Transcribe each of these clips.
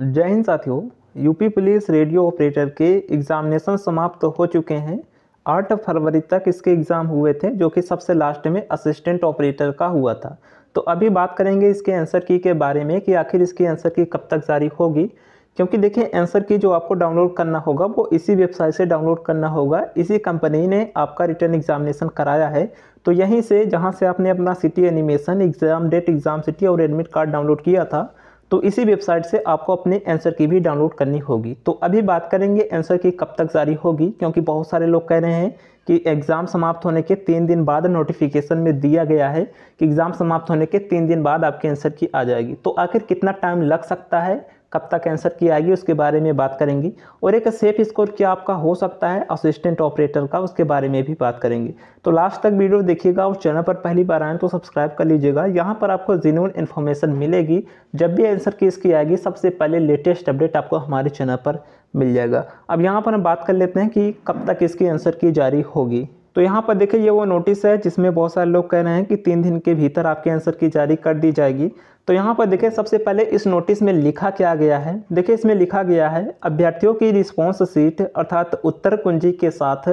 जय हिंद साथियों UP police radio operator के एग्ज़ामिनेशन समाप्त तो हो चुके हैं आठ फरवरी तक इसके एग्ज़ाम हुए थे जो कि सबसे लास्ट में असिस्टेंट ऑपरेटर का हुआ था तो अभी बात करेंगे इसके आंसर की के बारे में कि आखिर इसकी आंसर की कब तक जारी होगी क्योंकि देखिए आंसर की जो आपको डाउनलोड करना होगा वो इसी वेबसाइट से डाउनलोड करना होगा इसी कंपनी ने आपका रिटर्न एग्जामिनेशन कराया है तो यहीं से जहाँ से आपने अपना city intimation exam date exam city और एडमिट कार्ड डाउनलोड किया था तो इसी वेबसाइट से आपको अपने आंसर की भी डाउनलोड करनी होगी तो अभी बात करेंगे आंसर की कब तक जारी होगी क्योंकि बहुत सारे लोग कह रहे हैं कि एग्ज़ाम समाप्त होने के तीन दिन बाद नोटिफिकेशन में दिया गया है कि एग्ज़ाम समाप्त होने के तीन दिन बाद आपके आंसर की आ जाएगी तो आखिर कितना टाइम लग सकता है कब तक आंसर की आएगी उसके बारे में बात करेंगे और एक सेफ स्कोर क्या आपका हो सकता है असिस्टेंट ऑपरेटर का उसके बारे में भी बात करेंगे तो लास्ट तक वीडियो देखिएगा और चैनल पर पहली बार आएँ तो सब्सक्राइब कर लीजिएगा यहाँ पर आपको जेन्यून इन्फॉर्मेशन मिलेगी जब भी आंसर की इसकी आएगी सबसे पहले लेटेस्ट अपडेट आपको हमारे चैनल पर मिल जाएगा अब यहाँ पर हम बात कर लेते हैं कि कब तक इसकी आंसर की जारी होगी तो यहाँ पर देखिए ये वो नोटिस है जिसमें बहुत सारे लोग कह रहे हैं कि तीन दिन के भीतर आपके आंसर की जारी कर दी जाएगी तो यहाँ पर देखिए सबसे पहले इस नोटिस में लिखा क्या गया है देखिए इसमें लिखा गया है अभ्यर्थियों की रिस्पॉन्स सीट अर्थात उत्तर कुंजी के साथ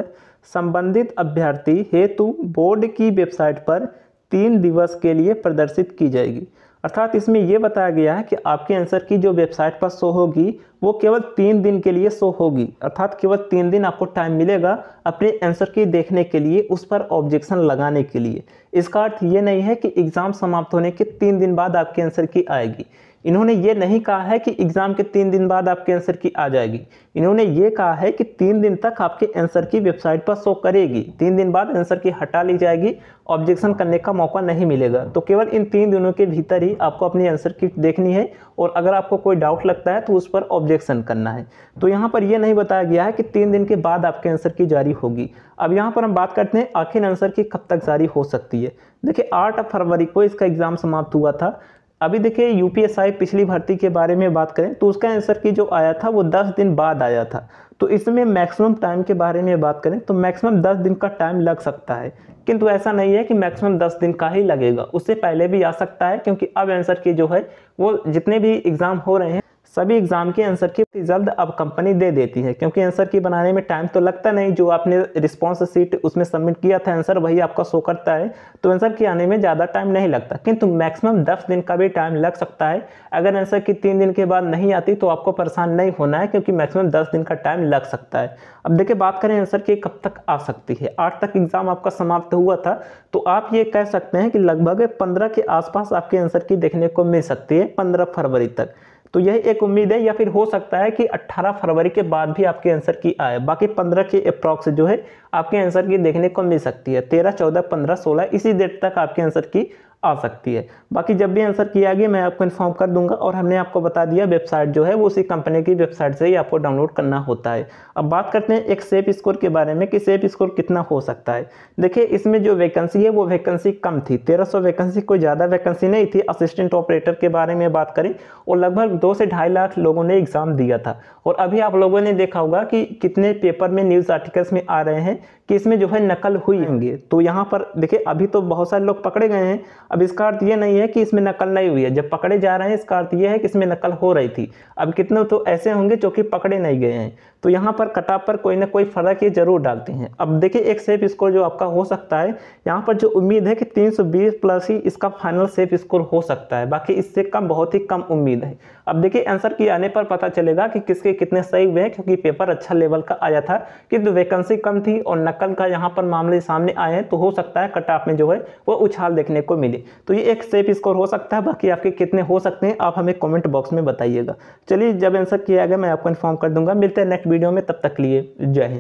संबंधित अभ्यर्थी हेतु बोर्ड की वेबसाइट पर तीन दिवस के लिए प्रदर्शित की जाएगी अर्थात इसमें यह बताया गया है कि आपके आंसर की जो वेबसाइट पर शो होगी वो केवल तीन दिन के लिए शो होगी अर्थात केवल तीन दिन आपको टाइम मिलेगा अपने आंसर की देखने के लिए उस पर ऑब्जेक्शन लगाने के लिए इसका अर्थ ये नहीं है कि एग्ज़ाम समाप्त होने के तीन दिन बाद आपके आंसर की आएगी इन्होंने ये नहीं कहा है कि एग्ज़ाम के तीन दिन बाद आपके आंसर की आ जाएगी इन्होंने ये कहा है कि तीन दिन तक आपके आंसर की वेबसाइट पर शो करेगी तीन दिन बाद आंसर की हटा ली जाएगी ऑब्जेक्शन करने का मौका नहीं मिलेगा तो केवल इन तीन दिनों के भीतर ही आपको अपनी आंसर की देखनी है और अगर आपको कोई डाउट लगता है तो उस पर ऑब्जेक्शन करना है तो यहाँ पर यह नहीं बताया गया है कि तीन दिन के बाद आपके आंसर की जारी होगी अब यहाँ पर हम बात करते हैं आखिर आंसर की कब तक जारी हो सकती है देखिए आठ फरवरी को इसका एग्ज़ाम समाप्त हुआ था अभी देखिए यूपीएसआई पिछली भर्ती के बारे में बात करें तो उसका आंसर की जो आया था वो दस दिन बाद आया था तो इसमें मैक्सिमम टाइम के बारे में बात करें तो मैक्सिमम दस दिन का टाइम लग सकता है किंतु ऐसा नहीं है कि मैक्सिमम दस दिन का ही लगेगा उससे पहले भी आ सकता है क्योंकि अब आंसर की जो है वो जितने भी एग्ज़ाम हो रहे हैं सभी एग्ज़ाम के आंसर की जल्द अब कंपनी दे देती है क्योंकि आंसर की बनाने में टाइम तो लगता नहीं जो आपने रिस्पॉन्स सीट उसमें सबमिट किया था आंसर वही आपका शो करता है तो आंसर की आने में ज़्यादा टाइम नहीं लगता किंतु मैक्सिमम दस दिन का भी टाइम लग सकता है अगर आंसर की तीन दिन के बाद नहीं आती तो आपको परेशान नहीं होना है क्योंकि मैक्सिमम दस दिन का टाइम लग सकता है अब देखिए बात करें आंसर की कब तक आ सकती है आठ तक एग्ज़ाम आपका समाप्त हुआ था तो आप ये कह सकते हैं कि लगभग पंद्रह के आसपास आपके आंसर की देखने को मिल सकती है पंद्रह फरवरी तक तो यह एक उम्मीद है या फिर हो सकता है कि 18 फरवरी के बाद भी आपके आंसर की आए बाकी 15 के अप्रॉक्स जो है आपके आंसर की देखने को मिल सकती है 13, 14, 15, 16 इसी डेट तक आपके आंसर की आ सकती है बाकी जब भी आंसर किया गया मैं आपको इन्फॉर्म कर दूंगा और हमने आपको बता दिया वेबसाइट जो है वो उसी कंपनी की वेबसाइट से ही आपको डाउनलोड करना होता है अब बात करते हैं एक सेफ स्कोर के बारे में कि सेफ स्कोर कितना हो सकता है देखिए इसमें जो वैकेंसी है वो वैकेंसी कम थी तेरह वैकेंसी कोई ज़्यादा वैकेंसी नहीं थी असिस्टेंट ऑपरेटर के बारे में बात करें और लगभग दो से ढाई लाख लोगों ने एग्ज़ाम दिया था और अभी आप लोगों ने देखा होगा कि कितने पेपर में न्यूज़ आर्टिकल्स में आ रहे हैं कि इसमें जो है नकल हुई होंगी तो यहाँ पर देखिए अभी तो बहुत सारे लोग पकड़े गए हैं अब इसका अर्थ ये नहीं है कि इसमें नकल नहीं हुई है जब पकड़े जा रहे हैं इसका अर्थ ये है कि इसमें नकल हो रही थी अब कितने तो ऐसे होंगे जो कि पकड़े नहीं गए हैं तो यहाँ पर कटाप पर कोई ना कोई फ़र्क ये जरूर डालते हैं अब देखिए एक सेफ स्कोर जो आपका हो सकता है यहाँ पर जो उम्मीद है कि 320 प्लस ही इसका फाइनल सेफ स्कोर हो सकता है बाकी इससे कम बहुत ही कम उम्मीद है अब देखिए आंसर की आने पर पता चलेगा कि किसके कितने सही हुए हैं क्योंकि पेपर अच्छा लेवल का आया था किंतु तो वैकेंसी कम थी और नकल का यहाँ पर मामले सामने आए हैं तो हो सकता है कटाप में जो है वो उछाल देखने को मिले तो ये एक सेफ स्कोर हो सकता है बाकी आपके कितने हो सकते हैं आप हमें कमेंट बॉक्स में बताइएगा चलिए जब आंसर किया गया मैं आपको इन्फॉर्म कर दूंगा मिलते हैं नेक्स्ट वीडियो में तब तक लिए जय हिंद